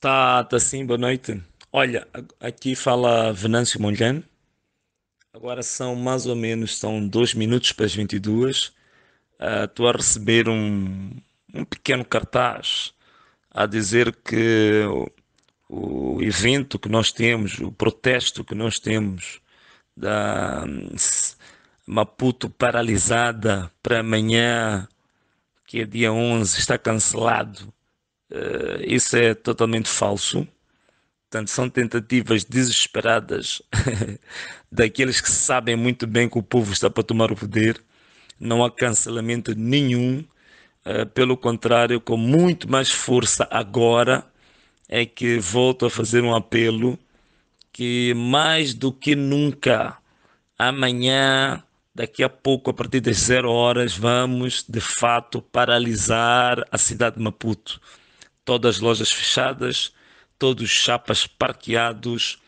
Tá, tá sim, boa noite. Olha, aqui fala Venâncio Monjano. Agora são mais ou menos são dois minutos para as 22. Ah, estou uh, a receber um, um pequeno cartaz a dizer que o, o evento que nós temos, o protesto que nós temos da hum, Maputo paralisada para amanhã, que é dia 11, está cancelado Uh, isso é totalmente falso. Portanto, são tentativas desesperadas daqueles que sabem muito bem que o povo está para tomar o poder. Não há cancelamento nenhum. Uh, pelo contrário, com muito mais força agora, é que volto a fazer um apelo que mais do que nunca, amanhã, daqui a pouco, a partir das zero horas, vamos de fato paralisar a cidade de Maputo todas as lojas fechadas, todos os chapas parqueados,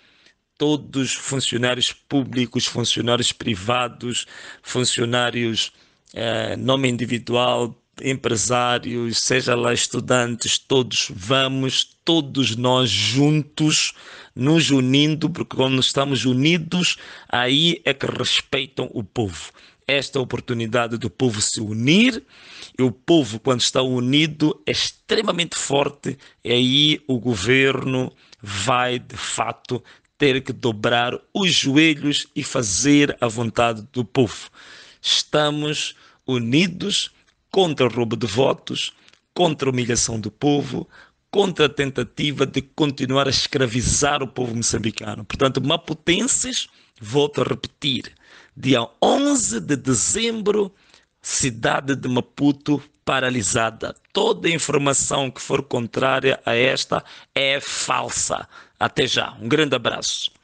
todos funcionários públicos, funcionários privados, funcionários eh, nome individual, empresários, seja lá estudantes, todos vamos, todos nós juntos, nos unindo, porque quando estamos unidos, aí é que respeitam o povo esta oportunidade do povo se unir. E o povo, quando está unido, é extremamente forte. E aí o governo vai, de fato, ter que dobrar os joelhos e fazer a vontade do povo. Estamos unidos contra o roubo de votos, contra a humilhação do povo, contra a tentativa de continuar a escravizar o povo moçambicano. Portanto, maputenses, volto a repetir, dia 11 de dezembro, cidade de Maputo paralisada. Toda informação que for contrária a esta é falsa. Até já. Um grande abraço.